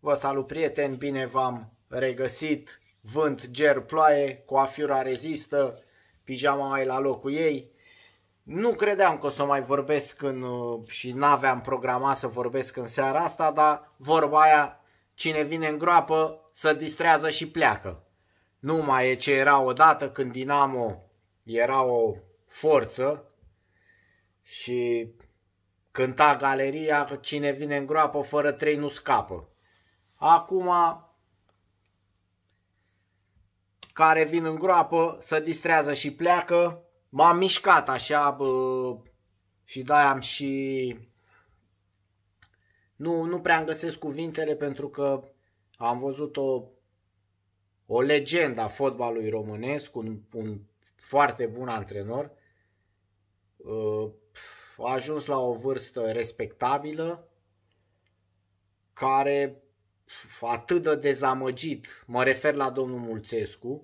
Vă salut prieteni, bine v-am regăsit, vânt, ger, ploaie, coafiura rezistă, pijama mai la locul ei. Nu credeam că o să mai vorbesc în, uh, și n-aveam programat să vorbesc în seara asta, dar vorba aia, cine vine în groapă, să distrează și pleacă. Nu mai e ce era odată când Dinamo era o forță și cânta galeria, cine vine în groapă fără trei nu scapă. Acum, care vin în groapă, se distrează și pleacă. M-am mișcat așa bă, și da, am și... Nu, nu prea am găsesc cuvintele pentru că am văzut o, o legendă a fotbalului românesc, un, un foarte bun antrenor. Ă, a ajuns la o vârstă respectabilă care atât de dezamăgit, mă refer la domnul Mulțescu,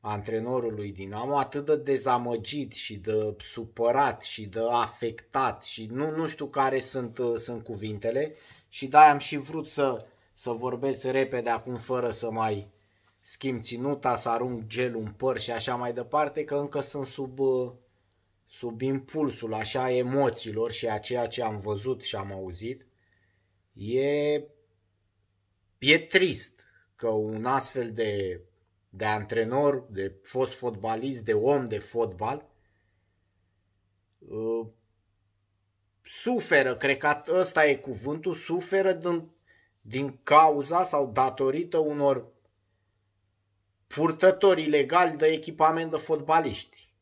antrenorul lui Dinamo, atât de dezamăgit și de supărat și de afectat și nu, nu știu care sunt, uh, sunt cuvintele și da, am și vrut să, să vorbesc repede acum fără să mai schimb ținuta, să arunc gelul în păr și așa mai departe, că încă sunt sub, uh, sub impulsul așa emoțiilor și a ceea ce am văzut și am auzit. E E trist că un astfel de, de antrenor, de fost fotbalist, de om de fotbal, uh, suferă, cred că ăsta e cuvântul, suferă din, din cauza sau datorită unor purtători ilegali de echipament de fotbaliști.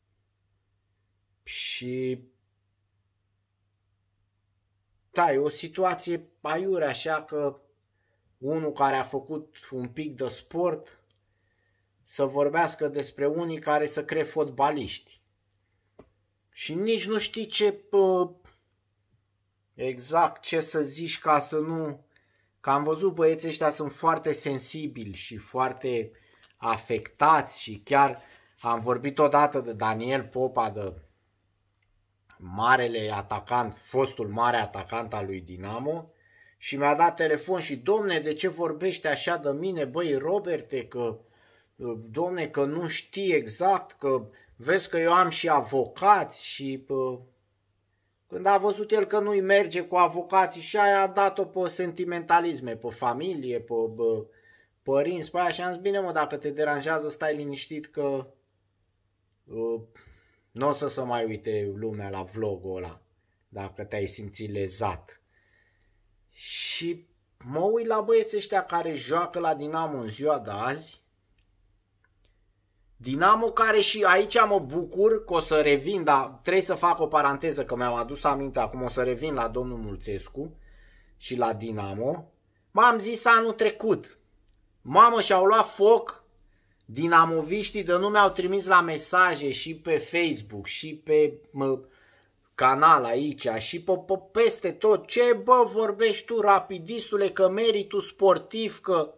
Și da, e o situație aiure așa că unul care a făcut un pic de sport, să vorbească despre unii care să cred fotbaliști. Și nici nu știi ce pă, exact ce să zici ca să nu... Că am văzut băieții ăștia sunt foarte sensibili și foarte afectați și chiar am vorbit odată de Daniel Popa, de marele atacant, fostul mare atacant al lui Dinamo, și mi-a dat telefon și domne, de ce vorbește așa de mine, băi, Roberte, că domne, că nu știi exact, că vezi că eu am și avocați și pă, când a văzut el că nu-i merge cu avocații și aia a dat-o pe sentimentalisme, pe familie, pe bă, părinți, pe aia și am zis, bine mă, dacă te deranjează, stai liniștit că ă, nu o să se mai uite lumea la vlogul ăla, dacă te-ai simțit lezat. Și mă uit la băieții ăștia care joacă la Dinamo în ziua de azi. Dinamo care și aici mă bucur că o să revin, dar trebuie să fac o paranteză că mi-am adus aminte acum, o să revin la domnul Mulțescu și la Dinamo. M-am zis anul trecut, mamă și-au luat foc dinamoviștii de mi au trimis la mesaje și pe Facebook și pe mă, canal aici și pe, pe, peste tot. Ce bă vorbești tu rapidistule că meritul sportiv că...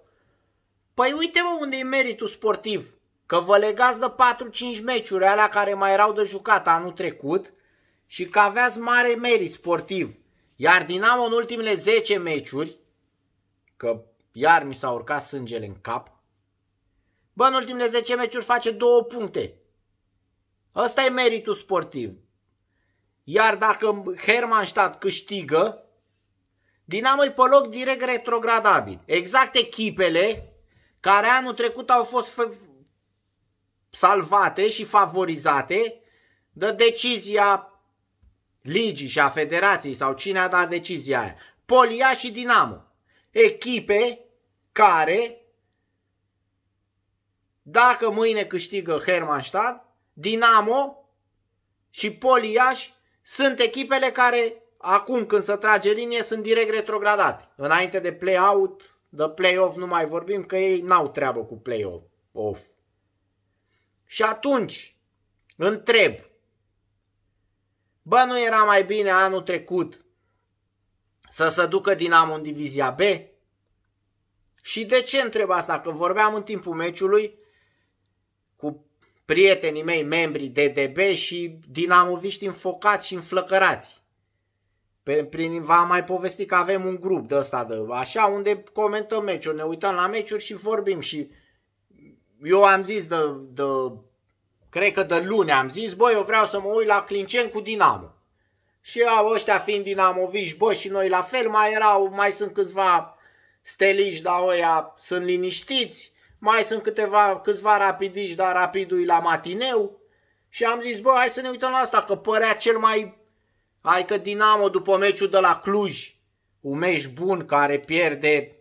Păi uite mă unde e meritul sportiv. Că vă legați de 4-5 meciuri alea care mai erau de jucat anul trecut și că aveați mare merit sportiv. Iar Dinamo în ultimele 10 meciuri, că iar mi s-a urcat sângele în cap, bă, în ultimele 10 meciuri face două puncte. Ăsta e meritul sportiv. Iar dacă Hermannstadt câștigă, Dinamo e pe loc direct retrogradabil. Exact echipele care anul trecut au fost salvate și favorizate de decizia ligii și a federației sau cine a dat decizia aia. Polia și Dinamo. Echipe care, dacă mâine câștigă Hermannstadt, Dinamo și Poliaș sunt echipele care, acum când se trage linie, sunt direct retrogradate. Înainte de play-out, de play-off nu mai vorbim, că ei n-au treabă cu play-off. Și atunci, întreb, bă, nu era mai bine anul trecut să se ducă Dinamo în divizia B? Și de ce întreb asta? Că vorbeam în timpul meciului cu prietenii mei, membrii DDB și dinamoviști înfocați și înflăcărați. Pe, prin, v-am mai povestit că avem un grup de ăsta de așa, unde comentăm meciuri, ne uităm la meciuri și vorbim și eu am zis de, de cred că de luni am zis, băi, eu vreau să mă uit la Clincen cu Dinamo. Și au ăștia fiind dinamoviști, bă, și noi la fel, mai erau, mai sunt câțiva steliși, dar ăia sunt liniștiți mai sunt câteva, câțiva rapidici, dar rapidul la matineu. Și am zis, bă, hai să ne uităm la asta, că părea cel mai... Hai că Dinamo după meciul de la Cluj, un meci bun care pierde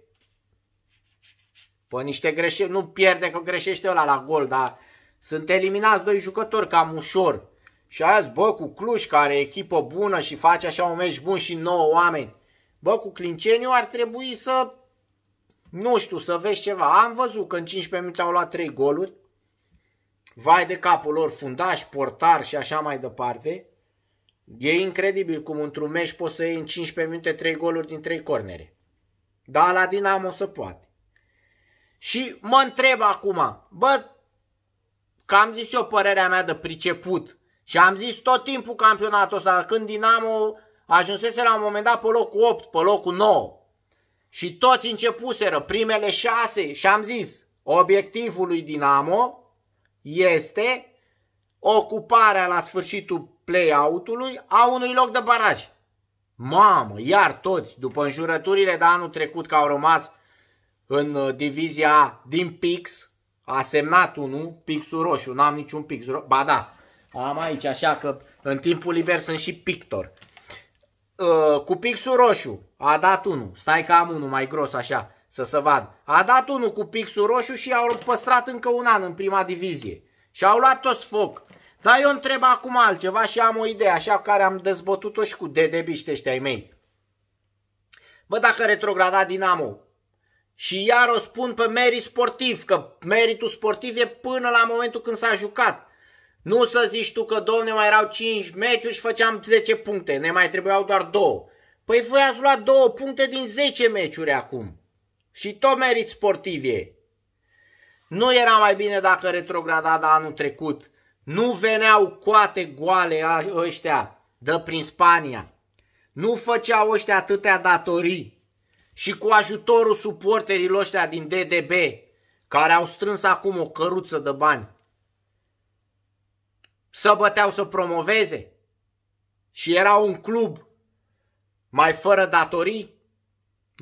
pe niște greșeli, nu pierde că greșește ăla la gol, dar sunt eliminați doi jucători cam ușor. Și azi, bă, cu Cluj, care e echipă bună și face așa un meci bun și nouă oameni, bă, cu Clinceniu ar trebui să nu știu, să vezi ceva. Am văzut că în 15 minute au luat 3 goluri. Vai de capul lor, fundaș, portar și așa mai departe. E incredibil cum într-un meci poți să iei în 15 minute 3 goluri din 3 cornere. Dar la Dinamo se poate. Și mă întreb acum, bă, că am zis eu părerea mea de priceput și am zis tot timpul campionatul ăsta, când Dinamo ajunsese la un moment dat pe locul 8, pe locul 9, și toți începuseră primele șase și am zis, obiectivul lui Dinamo este ocuparea la sfârșitul play-out-ului a unui loc de baraj. Mamă, iar toți, după înjurăturile de anul trecut că au rămas în uh, divizia A din Pix, a semnat unul, pixul roșu, n-am niciun pix roșu, ba da, am aici așa că în timpul liber sunt și pictor. Uh, cu pixul roșu, a dat unul, stai că am unul mai gros așa, să se vadă, a dat unul cu pixul roșu și au păstrat încă un an în prima divizie și au luat toți foc. Dar eu întreb acum altceva și am o idee, așa care am dezbătut-o și cu dedebiște ăștia ai mei. Bă, dacă retrograda Dinamo, și iar o spun pe merit sportiv, că meritul sportiv e până la momentul când s-a jucat. Nu să zici tu că, domne, mai erau 5 meciuri și făceam 10 puncte, ne mai trebuiau doar 2. Păi voi ați luat 2 puncte din 10 meciuri acum. Și tot merit sportivie. Nu era mai bine dacă retrograda anul trecut. Nu veneau coate goale ăștia de prin Spania. Nu făceau ăștia atâtea datorii. Și cu ajutorul suporterilor ăștia din DDB, care au strâns acum o căruță de bani, să băteau să promoveze și era un club mai fără datorii,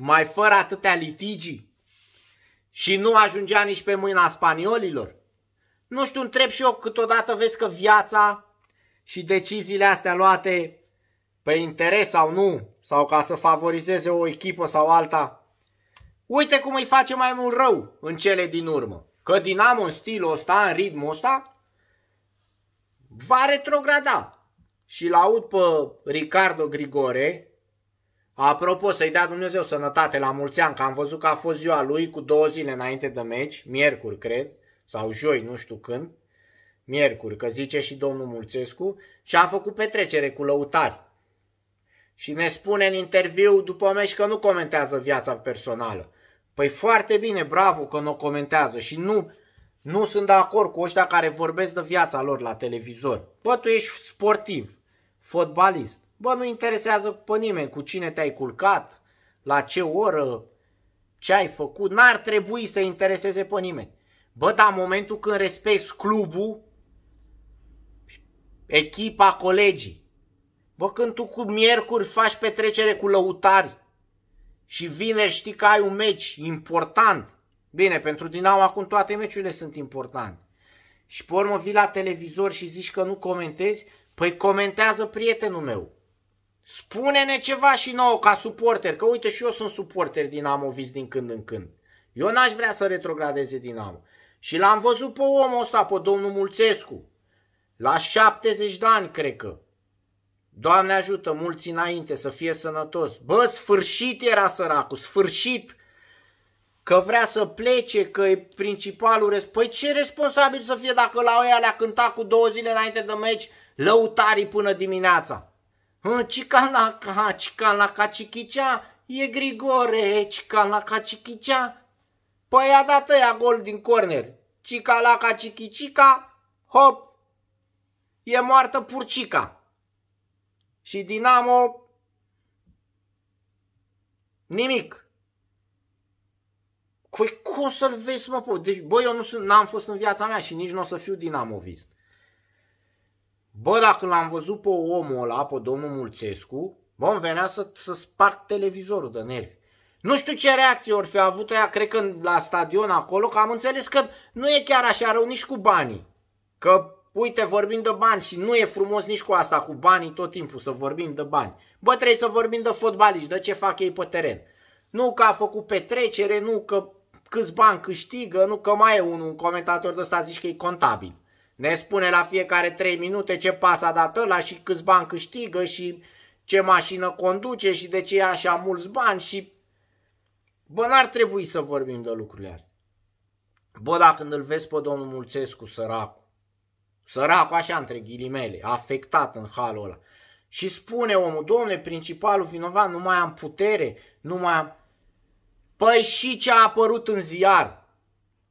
mai fără atâtea litigii și nu ajungea nici pe mâna spaniolilor. Nu știu, întreb și eu câteodată vezi că viața și deciziile astea luate pe interes sau nu, sau ca să favorizeze o echipă sau alta, uite cum îi face mai mult rău în cele din urmă. Că Dinamo în stilul ăsta, în ritmul ăsta, va retrograda. Și la aud pe Ricardo Grigore, apropo să-i dea Dumnezeu sănătate la mulți ani, că am văzut că a fost ziua lui cu două zile înainte de meci, miercuri cred, sau joi, nu știu când, miercuri, că zice și domnul Mulțescu, și a făcut petrecere cu lăutari. Și ne spune în interviu după meci că nu comentează viața personală. Păi foarte bine, bravo că nu o comentează și nu nu sunt de acord cu ăștia care vorbesc de viața lor la televizor. Bă, tu ești sportiv, fotbalist. Bă, nu interesează pe nimeni cu cine te-ai culcat, la ce oră, ce ai făcut. N-ar trebui să intereseze pe nimeni. Bă, dar în momentul când respecti clubul, echipa, colegii, bă, când tu cu miercuri faci petrecere cu lăutari și vineri știi că ai un meci important, Bine, pentru Dinamo acum toate meciurile sunt importante. Și pe urmă vii la televizor și zici că nu comentezi? Păi comentează prietenul meu. Spune-ne ceva și nouă ca suporter, că uite și eu sunt suporter Dinamovis din când în când. Eu n-aș vrea să retrogradeze Dinamo. Și l-am văzut pe omul ăsta, pe domnul Mulțescu. La 70 de ani, cred că. Doamne ajută, mulți înainte să fie sănătos. Bă, sfârșit era săracul, sfârșit! că vrea să plece, că e principalul rest. Păi ce responsabil să fie dacă la oia le-a cântat cu două zile înainte de meci lăutarii până dimineața? Cicalaca, cicalaca, cichicea, e Grigore, cicalaca, cichicea. Păi a dat ăia gol din corner. Cicalaca, cichicica, hop, e moartă purcica. Și Dinamo, nimic. Păi cum să-l vezi, mă, po? Deci, bă, eu nu sunt, n-am fost în viața mea și nici nu o să fiu dinamovist. Bă, dacă l-am văzut pe omul ăla, pe domnul Mulțescu, bă, îmi venea să, să sparg televizorul de nervi. Nu știu ce reacție ori fi avut ea, cred că la stadion acolo, că am înțeles că nu e chiar așa rău nici cu banii. Că, uite, vorbim de bani și nu e frumos nici cu asta, cu banii tot timpul, să vorbim de bani. Bă, trebuie să vorbim de fotbaliști, de ce fac ei pe teren. Nu că a făcut petrecere, nu că câți bani câștigă, nu că mai e unul, un comentator de ăsta zici că e contabil. Ne spune la fiecare 3 minute ce pas a dat ăla și câți bani câștigă și ce mașină conduce și de ce e așa mulți bani și... Bă, n-ar trebui să vorbim de lucrurile astea. Bă, dacă îl vezi pe domnul Mulțescu, săracul, săracul așa între ghilimele, afectat în halul ăla, și spune omul, domne, principalul vinovat, nu mai am putere, nu mai am... Păi și ce a apărut în ziar?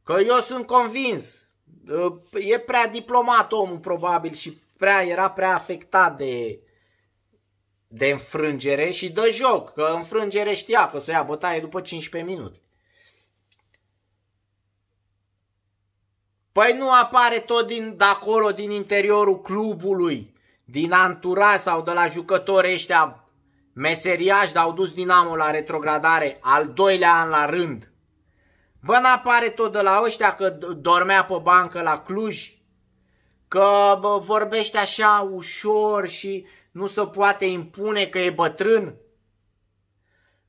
Că eu sunt convins. Uh, e prea diplomat omul probabil și prea, era prea afectat de, de înfrângere și de joc. Că înfrângere știa că o să ia bătaie după 15 minute. Păi nu apare tot din de acolo, din interiorul clubului, din anturaj sau de la jucători ăștia Meseriaș au dus Dinamo la retrogradare al doilea an la rând. Bă, n-apare tot de la ăștia că dormea pe bancă la Cluj, că bă, vorbește așa ușor și nu se poate impune că e bătrân,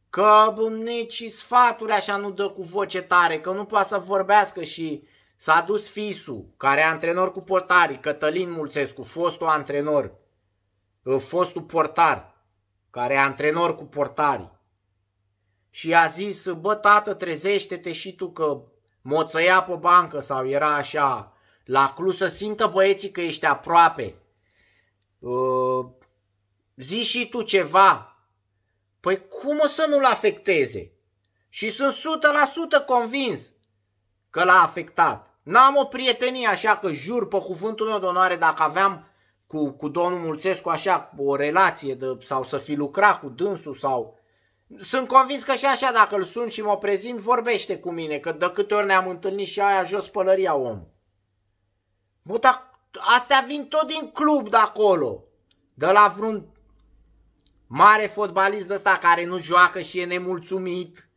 că bă, nici sfaturi așa nu dă cu voce tare, că nu poate să vorbească și s-a dus Fisu, care e antrenor cu portarii, Cătălin Mulțescu, fostul antrenor, fostul portar, care e antrenor cu portarii, și a zis, bă, tată, trezește-te și tu că moțăia pe bancă sau era așa, la clu să simtă băieții că ești aproape. Uh, zi și tu ceva. Păi cum o să nu-l afecteze? Și sunt 100% convins că l-a afectat. N-am o prietenie așa că jur pe cuvântul meu de onoare dacă aveam cu, cu domnul Mulțescu așa o relație de, sau să fi lucrat cu dânsul sau... Sunt convins că și așa dacă îl sun și mă prezint vorbește cu mine, că de câte ori ne-am întâlnit și aia jos pălăria om. Bă, dar astea vin tot din club de acolo. De la vreun mare fotbalist ăsta care nu joacă și e nemulțumit,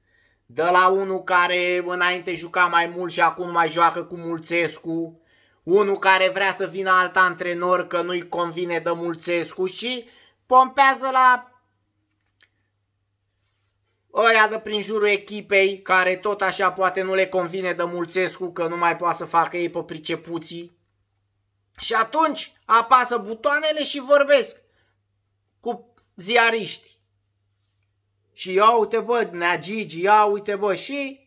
de la unul care înainte juca mai mult și acum mai joacă cu Mulțescu, unul care vrea să vină alt antrenor că nu-i convine de Mulțescu și pompează la ăia de prin jurul echipei care tot așa poate nu le convine de Mulțescu că nu mai poate să facă ei pe pricepuții. Și atunci apasă butoanele și vorbesc cu ziariști. Și ia uite bă, Nea Gigi, ia uite bă și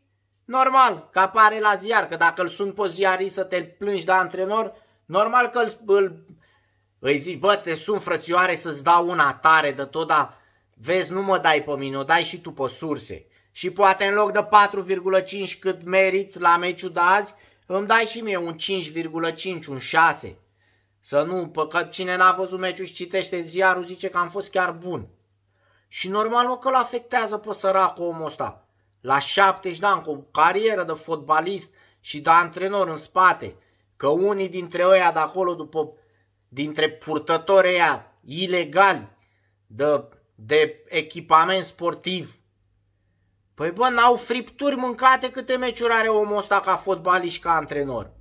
Normal că apare la ziar, că dacă îl sun pe ziarii să te plângi de antrenor, normal că îl, îl, îi zici, bă, te sun frățioare să-ți dau una tare de tot, dar vezi, nu mă dai pe mine, o dai și tu pe surse. Și poate în loc de 4,5 cât merit la meciul de azi, îmi dai și mie un 5,5, un 6. Să nu, că cine n-a văzut meciul și citește ziarul zice că am fost chiar bun. Și normal mă că îl afectează pe săracul omul ăsta la 70 de ani, cu o carieră de fotbalist și de antrenor în spate, că unii dintre ăia de acolo, după, dintre purtătorii ăia ilegali de, de echipament sportiv, Păi bă, n-au fripturi mâncate câte meciuri are omul ăsta ca fotbalist și ca antrenor.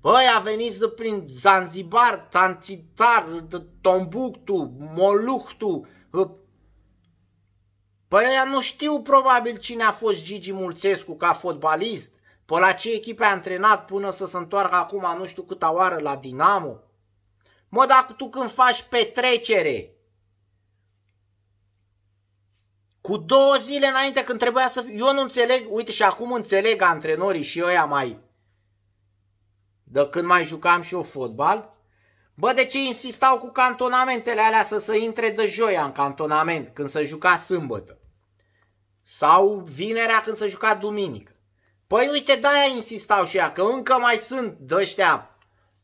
Băi, a venit de prin Zanzibar, Tanzitar, de Tombuctu, Moluctu, Păi ăia nu știu probabil cine a fost Gigi Mulțescu ca fotbalist, pe la ce echipe a antrenat până să se întoarcă acum nu știu câta oară la Dinamo. Mă, dacă tu când faci petrecere, cu două zile înainte când trebuia să... Eu nu înțeleg, uite și acum înțeleg antrenorii și ăia mai... De când mai jucam și eu fotbal, Bă, de ce insistau cu cantonamentele alea să se intre de joia în cantonament când se juca sâmbătă? Sau vinerea când se juca duminică? Păi uite, de-aia insistau și ea, că încă mai sunt de ăștia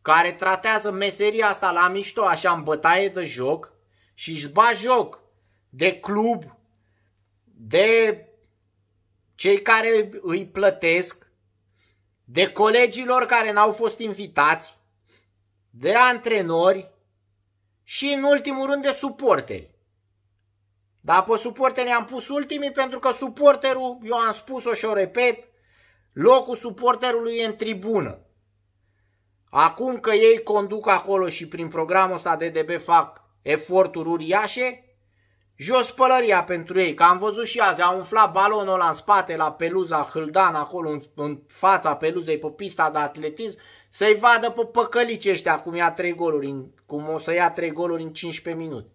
care tratează meseria asta la mișto, așa în bătaie de joc și își ba joc de club, de cei care îi plătesc, de colegilor care n-au fost invitați, de antrenori și în ultimul rând de suporteri. Dar pe suporteri am pus ultimii pentru că suporterul, eu am spus-o și o repet, locul suporterului e în tribună. Acum că ei conduc acolo și prin programul ăsta de DB fac eforturi uriașe, jos pălăria pentru ei, că am văzut și azi, au umflat balonul ăla în spate la peluza Hâldan, acolo în, în fața peluzei pe pista de atletism să-i vadă pe păcălici ăștia cum, ia trei goluri în, cum o să ia trei goluri în 15 minute.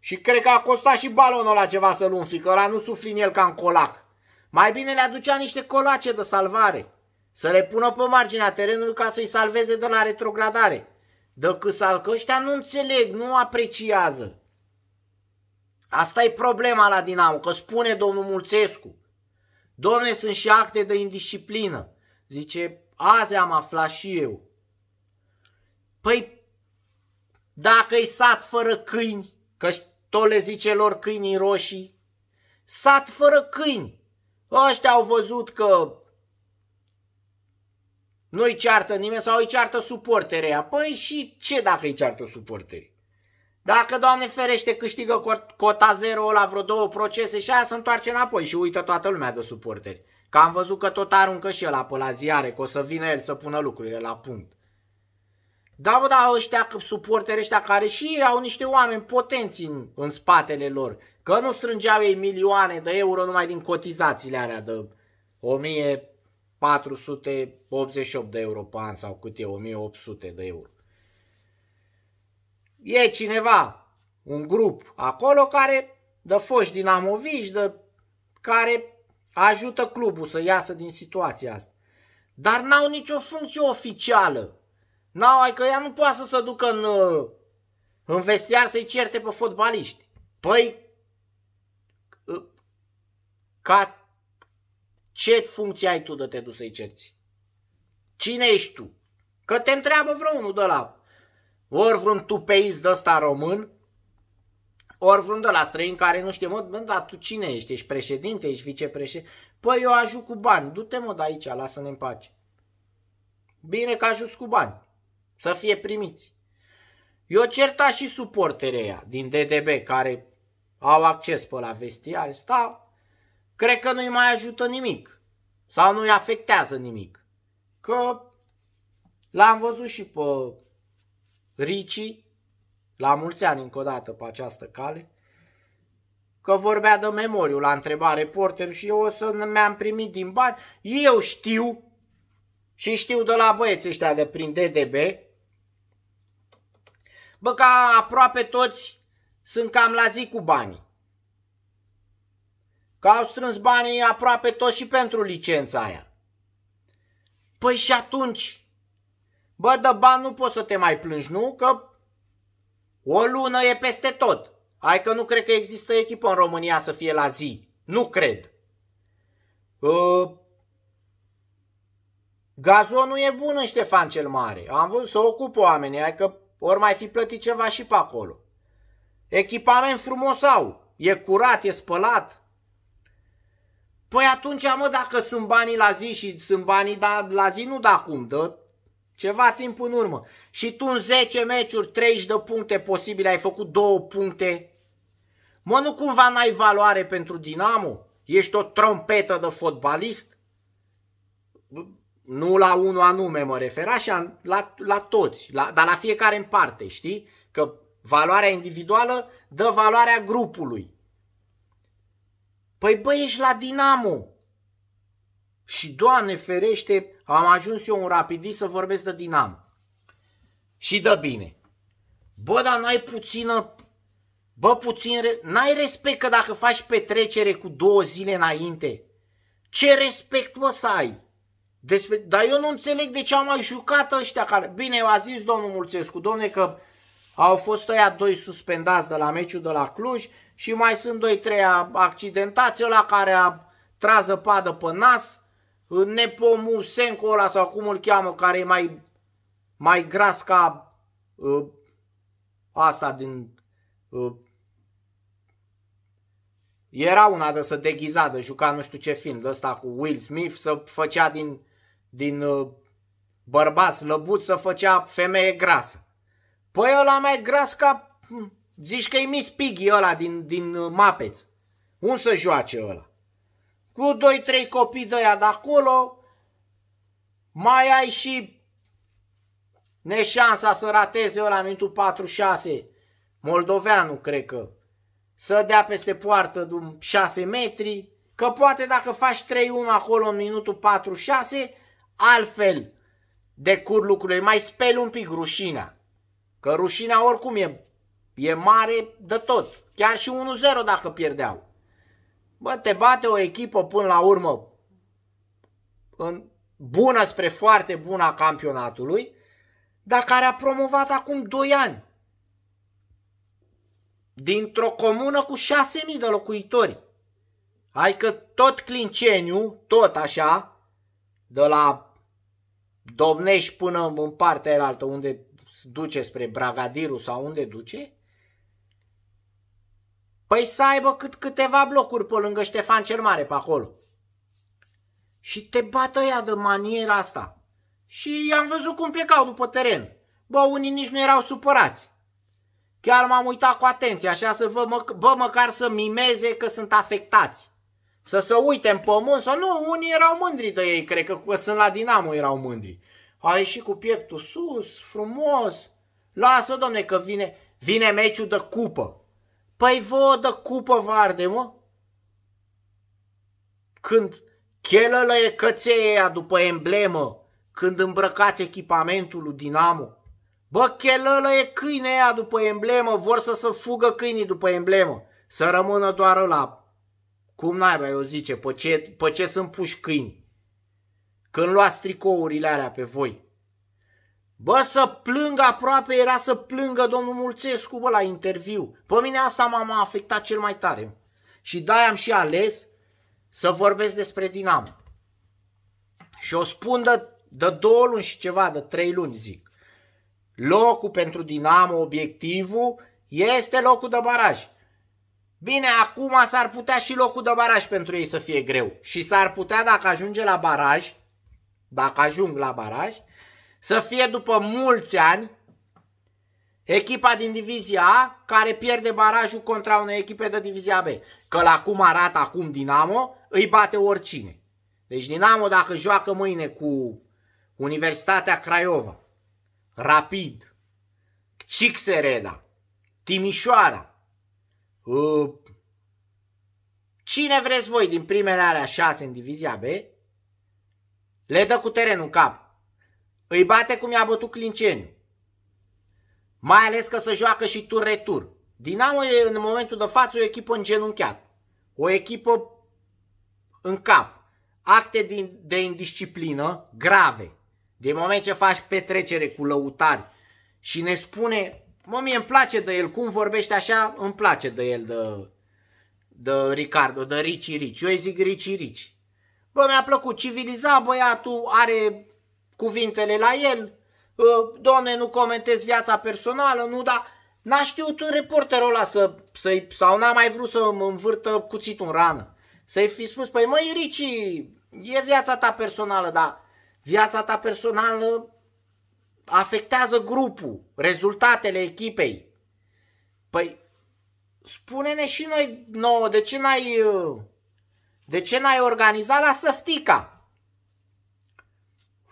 Și cred că a costat și balonul la ceva să-l umfi, că ăla nu sufli în el ca în colac. Mai bine le aducea niște colace de salvare. Să le pună pe marginea terenului ca să-i salveze de la retrogradare. Decât să că ăștia nu înțeleg, nu apreciază. Asta e problema la Dinamo, că spune domnul Mulțescu. Domne, sunt și acte de indisciplină. Zice, Azi am aflat și eu. Păi, dacă e sat fără câini, că tot le zice lor câinii roșii, sat fără câini. Ăștia au văzut că nu-i ceartă nimeni sau îi ceartă suporterea. Păi și ce dacă îi ceartă suporterii? Dacă, Doamne ferește, câștigă cota 0 la vreo două procese și aia se întoarce înapoi și uită toată lumea de suporteri. Că am văzut că tot aruncă și el pe la ziare, că o să vină el să pună lucrurile la punct. Da, bă, da, ăștia suporteri ăștia care și ei au niște oameni potenți în, în spatele lor. Că nu strângeau ei milioane de euro numai din cotizațiile alea de 1488 de euro pe an sau cât e, 1800 de euro. E cineva, un grup acolo care, de foști Amoviș, de care ajută clubul să iasă din situația asta. Dar n-au nicio funcție oficială. N-au, ai că ea nu poate să se ducă în, uh, în vestiar să-i certe pe fotbaliști. Păi, uh, ca ce funcție ai tu de te duci să-i cerți? Cine ești tu? Că te întreabă vreunul de la ori vreun tupeiz de ăsta român ori vreun de la străin care nu știe, mă, bă, dar tu cine ești? Ești președinte? Ești vicepreședinte? Păi eu ajut cu bani, du-te mă de aici, lasă-ne în pace. Bine că ajut cu bani, să fie primiți. Eu certa și suporterea din DDB care au acces pe la vestiare, stau, cred că nu-i mai ajută nimic sau nu-i afectează nimic. Că l-am văzut și pe Ricci, la mulți ani încă o dată pe această cale, că vorbea de memoriu, la întrebat reporterul și eu o să mi-am primit din bani, eu știu și știu de la băieții ăștia de prin DDB, bă, ca aproape toți sunt cam la zi cu banii. Că au strâns banii aproape toți și pentru licența aia. Păi și atunci, bă, de bani nu poți să te mai plângi, nu? Că o lună e peste tot. Hai că nu cred că există echipă în România să fie la zi. Nu cred. Uh, gazonul e bun în Ștefan cel Mare. Am văzut să ocupă oamenii, hai că ori mai fi plătit ceva și pe acolo. Echipament frumos au. E curat, e spălat. Păi atunci, mă, dacă sunt banii la zi și sunt banii da, la zi, nu da cum, dă ceva timp în urmă. Și tu în 10 meciuri, 30 de puncte posibile, ai făcut 2 puncte. Mă, nu cumva n-ai valoare pentru Dinamo? Ești o trompetă de fotbalist? Nu la unul anume mă refer, așa, la, la toți, la, dar la fiecare în parte, știi? Că valoarea individuală dă valoarea grupului. Păi băi, ești la Dinamo. Și Doamne ferește, am ajuns eu un rapidist să vorbesc de dinam Și dă bine. Bă, dar n-ai puțină... Bă, puțin... Re... N-ai respect că dacă faci petrecere cu două zile înainte, ce respect mă să ai? Despre... Dar eu nu înțeleg de ce au mai jucat ăștia care... Bine, a zis domnul Mulțescu, domne, că au fost ăia doi suspendați de la meciul de la Cluj și mai sunt doi, trei accidentați, ăla care a tras zăpadă pe nas, Nepomusenco ăla sau cum îl cheamă, care e mai, mai gras ca uh, asta din... Uh, era una de să deghiza, de juca nu știu ce film, de ăsta cu Will Smith, să făcea din, din uh, bărbat slăbut, să făcea femeie grasă. Păi ăla mai gras ca... Mm, zici că e Miss Piggy ăla din, din uh, Un să joace ăla? cu 2-3 copii de de acolo, mai ai și neșansa să rateze ăla minutul 4-6, moldoveanul, cred că, să dea peste poartă de 6 metri, că poate dacă faci 3-1 um acolo în minutul 4-6, altfel decur lucrurile, mai speli un pic rușina, că rușina oricum e, e mare de tot, chiar și 1-0 dacă pierdeau. Bă, te bate o echipă până la urmă în bună spre foarte bună a campionatului, dar care a promovat acum 2 ani. Dintr-o comună cu 6.000 de locuitori. Hai că tot Clinceniu, tot așa, de la Domnești până în partea aia altă, unde duce spre Bragadiru sau unde duce, Păi să aibă cât câteva blocuri pe lângă Ștefan cel Mare pe acolo. Și te bată ea de maniera asta. Și am văzut cum plecau după teren. Bă, unii nici nu erau supărați. Chiar m-am uitat cu atenție, așa să vă, mă, bă, măcar să mimeze că sunt afectați. Să se uite în pământ, sau nu, unii erau mândri de ei, cred că, că sunt la Dinamo erau mândri. A ieșit cu pieptul sus, frumos. Lasă, domne, că vine, vine meciul de cupă. Păi vă dă cupă varde, mă? Când chelălă e cățeia după emblemă, când îmbrăcați echipamentul lui Dinamo. Bă, chelălă e câine aia după emblemă, vor să se fugă câinii după emblemă, să rămână doar la cum naiba eu zice, pe ce, pe ce sunt puși câini? Când luați tricourile alea pe voi. Bă, să plângă, aproape era să plângă domnul Mulțescu, bă, la interviu. Pe mine asta m-a afectat cel mai tare. Și da, am și ales să vorbesc despre Dinamo. Și o spun de, de două luni și ceva, de trei luni, zic. Locul pentru Dinamo, obiectivul, este locul de baraj. Bine, acum s-ar putea și locul de baraj pentru ei să fie greu. Și s-ar putea dacă ajunge la baraj, dacă ajung la baraj, să fie după mulți ani echipa din divizia A care pierde barajul contra unei echipe de divizia B. Că la cum arată acum Dinamo, îi bate oricine. Deci Dinamo dacă joacă mâine cu Universitatea Craiova, Rapid, Cixereda, Timișoara, ă, cine vreți voi din primele alea șase în divizia B, le dă cu terenul cap. Îi bate cum i-a bătut Clinceniu. Mai ales că se joacă și tur-retur. Dinamo e în momentul de față o echipă genunchiat, O echipă în cap. Acte din, de indisciplină grave. Din moment ce faci petrecere cu lăutari și ne spune, mă, mie îmi place de el, cum vorbește așa, îmi place de el, de, de Ricardo, de Ricci Ricci, Eu îi zic Ricci Ricci. Bă, mi-a plăcut, civilizat băiatul, are cuvintele la el, ă, Doamne, nu comentez viața personală, nu, dar n-a știut reporterul ăla să, să sau n-a mai vrut să mă învârtă cuțitul în rană. Să-i fi spus, păi măi Rici, e viața ta personală, dar viața ta personală afectează grupul, rezultatele echipei. Păi, spune-ne și noi nouă, de ce n-ai, ă, de ce n-ai organizat la Săftica?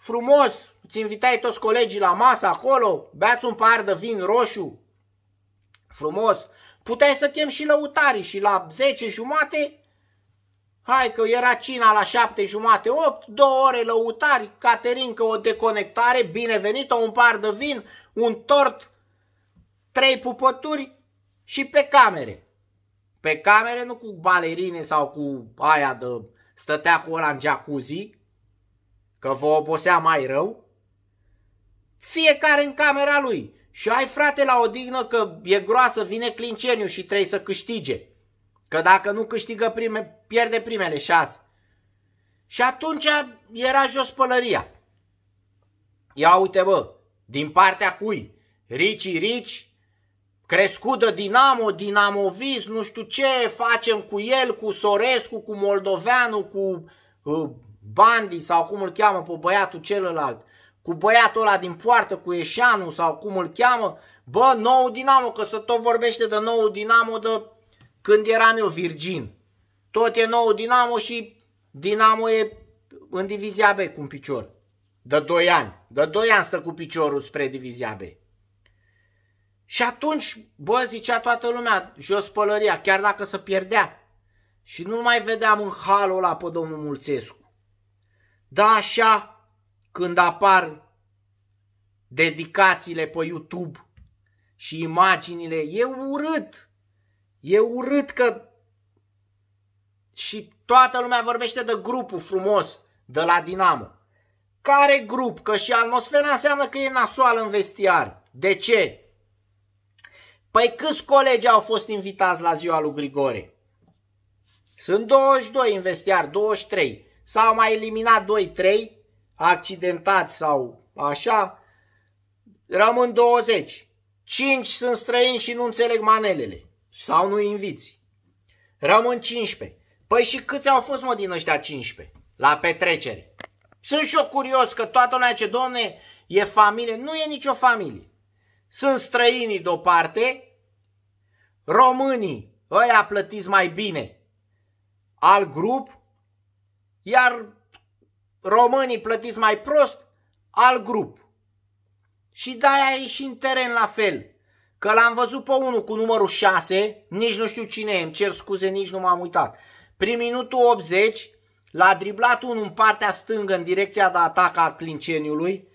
frumos, îți invitai toți colegii la masă acolo, beați un par de vin roșu, frumos, puteai să chem și lăutarii și la 10 jumate, hai că era cina la 7 jumate, 8, două ore lăutari, Caterinca o deconectare, binevenită, un par de vin, un tort, trei pupături și pe camere. Pe camere, nu cu balerine sau cu aia de stătea cu ăla în jacuzzi, că vă obosea mai rău? Fiecare în camera lui și ai frate la odihnă că e groasă, vine clinceniu și trebuie să câștige. Că dacă nu câștigă prime, pierde primele șase. Și atunci era jos pălăria. Ia uite bă, din partea cui? Rici, rici, crescută Dinamo, Dinamovis, nu știu ce facem cu el, cu Sorescu, cu Moldoveanu, cu uh, Bandi sau cum îl cheamă pe băiatul celălalt, cu băiatul ăla din poartă, cu Eșanu sau cum îl cheamă, bă, nou Dinamo, că să tot vorbește de nou Dinamo de când eram eu virgin. Tot e nou Dinamo și Dinamo e în divizia B cu un picior. De 2 ani. De 2 ani stă cu piciorul spre divizia B. Și atunci, bă, zicea toată lumea, jos pălăria, chiar dacă se pierdea. Și nu mai vedeam în halul ăla pe domnul Mulțescu. Da, așa, când apar dedicațiile pe YouTube și imaginile, e urât. E urât că și toată lumea vorbește de grupul frumos de la Dinamo. Care grup? Că și atmosfera înseamnă că e nasoală în vestiar. De ce? Păi câți colegi au fost invitați la ziua lui Grigore? Sunt 22 în vestiar, 23. S-au mai eliminat 2-3, accidentați sau așa, rămân 20. 5 sunt străini și nu înțeleg manelele sau nu inviți. Rămân 15. Păi și câți au fost, mă, din ăștia 15 la petrecere? Sunt și eu curios că toată lumea ce domne, e familie. Nu e nicio familie. Sunt străinii de-o parte, românii, ăia plătiți mai bine, al grup iar românii plătiți mai prost al grup. Și de-aia e și în teren la fel. Că l-am văzut pe unul cu numărul 6, nici nu știu cine e, îmi cer scuze, nici nu m-am uitat. Prin minutul 80 l-a driblat unul în partea stângă în direcția de atac a clinceniului.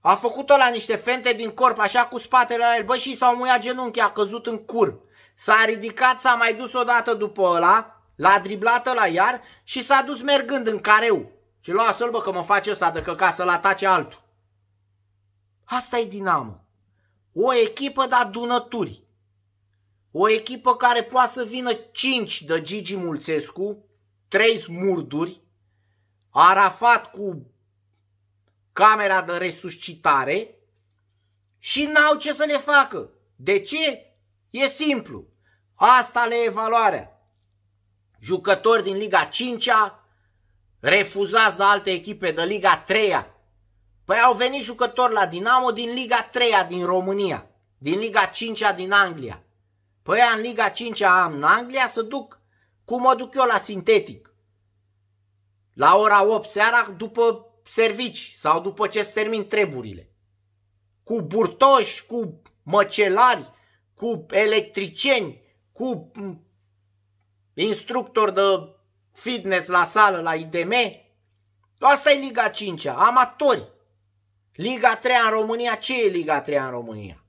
A făcut-o la niște fente din corp, așa cu spatele la el, bă, și s-au muiat genunchi, a căzut în cur. S-a ridicat, s-a mai dus odată după ăla, L-a driblat la iar și s-a dus mergând în careu. Și luați-l, bă, că mă face ăsta de ca să-l atace altul. Asta e Dinamo. O echipă de adunături. O echipă care poate să vină 5 de Gigi Mulțescu, 3 murduri, Arafat cu camera de resuscitare și n-au ce să le facă. De ce? E simplu. Asta le e valoarea jucători din Liga 5-a, refuzați de alte echipe de Liga 3-a. Păi au venit jucători la Dinamo din Liga 3-a din România, din Liga 5-a din Anglia. Păi în Liga 5-a am în Anglia să duc cum mă duc eu la sintetic. La ora 8 seara după servici sau după ce se termin treburile. Cu burtoși, cu măcelari, cu electricieni, cu instructor de fitness la sală, la IDM. Asta e Liga 5 -a, amatori. Liga 3 în România, ce e Liga 3 în România?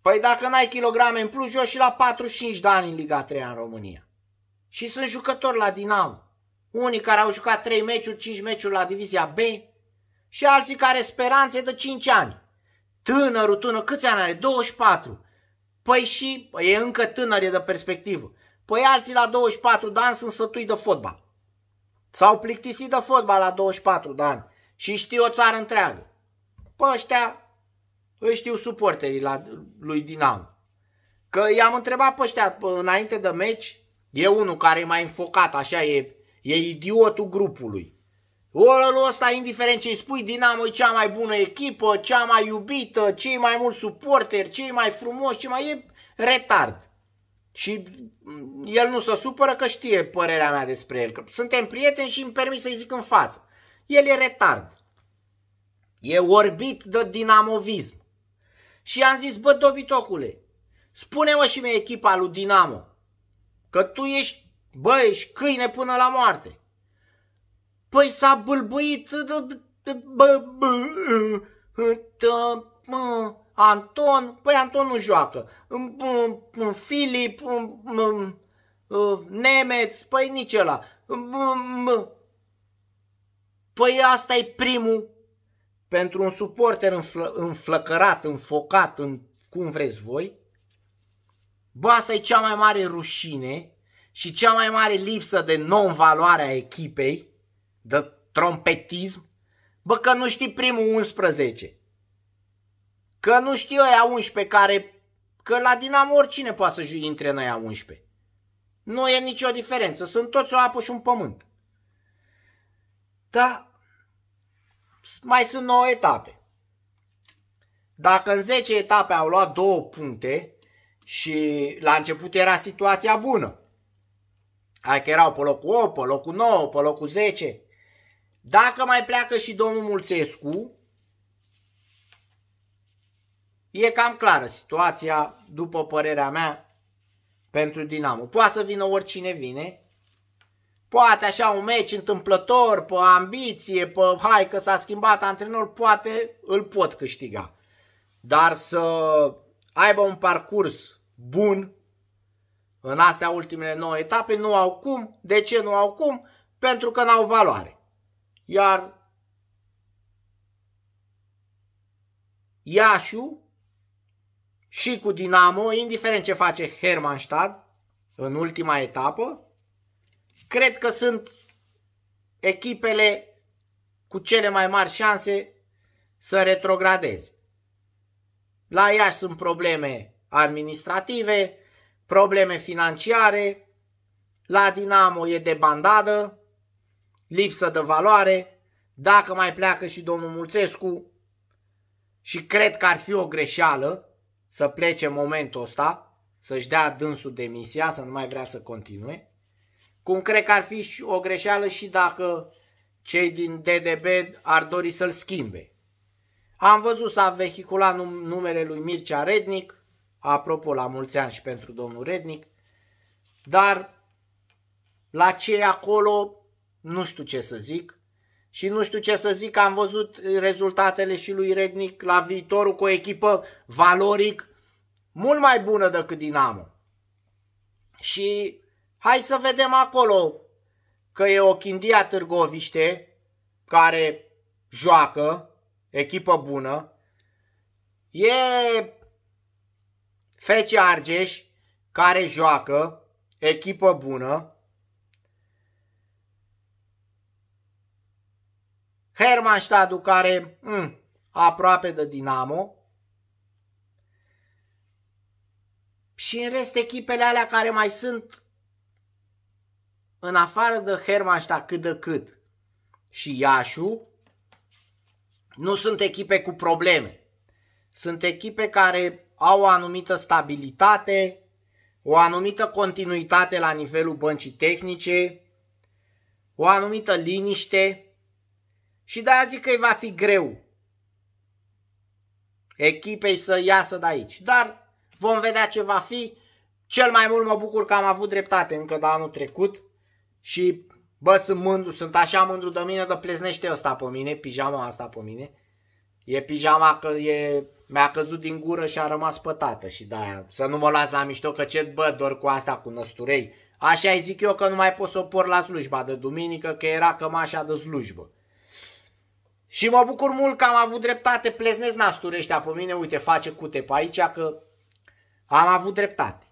Păi dacă n-ai kilograme în plus, eu și la 45 de ani în Liga 3 în România. Și sunt jucători la Dinamo. Unii care au jucat 3 meciuri, 5 meciuri la divizia B și alții care speranțe de 5 ani. Tânărul, tânăr, câți ani are? 24. Păi și păi e încă tânăr, e de perspectivă. Păi alții la 24 de ani sunt sătui de fotbal. S-au plictisit de fotbal la 24 de ani și știu o țară întreagă. Păi ăștia îi știu suporterii la, lui Dinamo. Că i-am întrebat pe ăștia înainte de meci, e unul care e mai înfocat, așa, e, e idiotul grupului. Oralul ăsta, indiferent ce îi spui, Dinamo e cea mai bună echipă, cea mai iubită, cei mai mulți suporteri, cei mai frumoși, cei mai... e retard. Și el nu se supără că știe părerea mea despre el, că suntem prieteni și îmi permis să-i zic în față. El e retard. E orbit de dinamovism. Și am zis, bă, dobitocule, spune-mă și mie echipa lui Dinamo, că tu ești, bă, ești câine până la moarte. Păi s-a bâlbuit Anton, păi Anton nu joacă. Filip, Nemeț, păi nici ăla. Păi asta e primul pentru un suporter înflăcărat, înfocat, în cum vreți voi. Bă, asta e cea mai mare rușine și cea mai mare lipsă de non-valoare a echipei de trompetism? Bă, că nu știi primul 11. Că nu știi ăia 11 care... Că la Dinamo oricine poate să intre în ăia 11. Nu e nicio diferență. Sunt toți o apă și un pământ. Da, mai sunt 9 etape. Dacă în 10 etape au luat 2 puncte și la început era situația bună, hai că erau pe locul 8, pe locul 9, pe locul 10, dacă mai pleacă și domnul Mulțescu, e cam clară situația, după părerea mea, pentru Dinamo. Poate să vină oricine vine, poate așa un meci întâmplător, pe ambiție, pe hai că s-a schimbat antrenor, poate îl pot câștiga. Dar să aibă un parcurs bun în astea ultimele 9 etape, nu au cum. De ce nu au cum? Pentru că n-au valoare. Iar Iașu și cu Dinamo, indiferent ce face Hermannstadt în ultima etapă, cred că sunt echipele cu cele mai mari șanse să retrogradeze. La Iași sunt probleme administrative, probleme financiare, la Dinamo e de bandadă, lipsă de valoare, dacă mai pleacă și domnul Mulțescu și cred că ar fi o greșeală să plece momentul ăsta, să-și dea dânsul demisia, să nu mai vrea să continue, cum cred că ar fi și o greșeală și dacă cei din DDB ar dori să-l schimbe. Am văzut s-a vehiculat numele lui Mircea Rednic, apropo la mulți ani și pentru domnul Rednic, dar la cei acolo nu știu ce să zic. Și nu știu ce să zic, am văzut uh, rezultatele și lui Rednic la viitorul cu o echipă valoric mult mai bună decât Dinamo. Și hai să vedem acolo că e o Chindia Târgoviște care joacă, echipă bună. E Fece Argeș care joacă, echipă bună. Hermannstadtul care mh, mm, aproape de Dinamo. Și în rest echipele alea care mai sunt în afară de Hermannstadt cât de cât și Iașu, nu sunt echipe cu probleme. Sunt echipe care au o anumită stabilitate, o anumită continuitate la nivelul băncii tehnice, o anumită liniște și de aia zic că îi va fi greu echipei să iasă de aici. Dar vom vedea ce va fi. Cel mai mult mă bucur că am avut dreptate încă de anul trecut și bă, sunt mândru, sunt așa mândru de mine, dar pleznește ăsta pe mine, pijama asta pe mine. E pijama că e, mi-a căzut din gură și a rămas pătată și da, să nu mă las la mișto că ce bă, doar cu asta, cu năsturei. Așa zic eu că nu mai pot să o por la slujba de duminică, că era cămașa de slujbă. Și mă bucur mult că am avut dreptate, pleznesc nasturi ăștia pe mine, uite, face cute pe aici că am avut dreptate.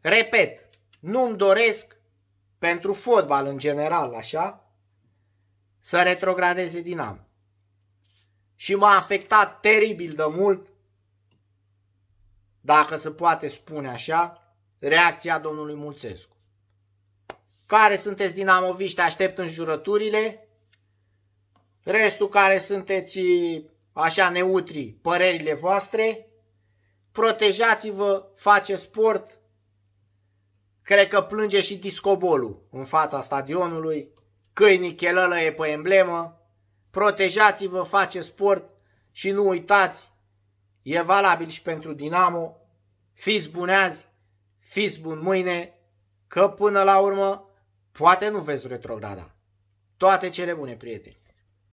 Repet, nu-mi doresc pentru fotbal în general, așa, să retrogradeze am. Și m-a afectat teribil de mult, dacă se poate spune așa, reacția domnului Mulțescu. Care sunteți dinamoviști, aștept în jurăturile, Restul care sunteți așa neutri, părerile voastre, protejați-vă, faceți sport, cred că plânge și discobolul în fața stadionului, câinii chelălă e pe emblemă, protejați-vă, faceți sport și nu uitați, e valabil și pentru Dinamo, fiți buni azi, fiți buni mâine, că până la urmă poate nu veți retrograda. Toate cele bune, prieteni!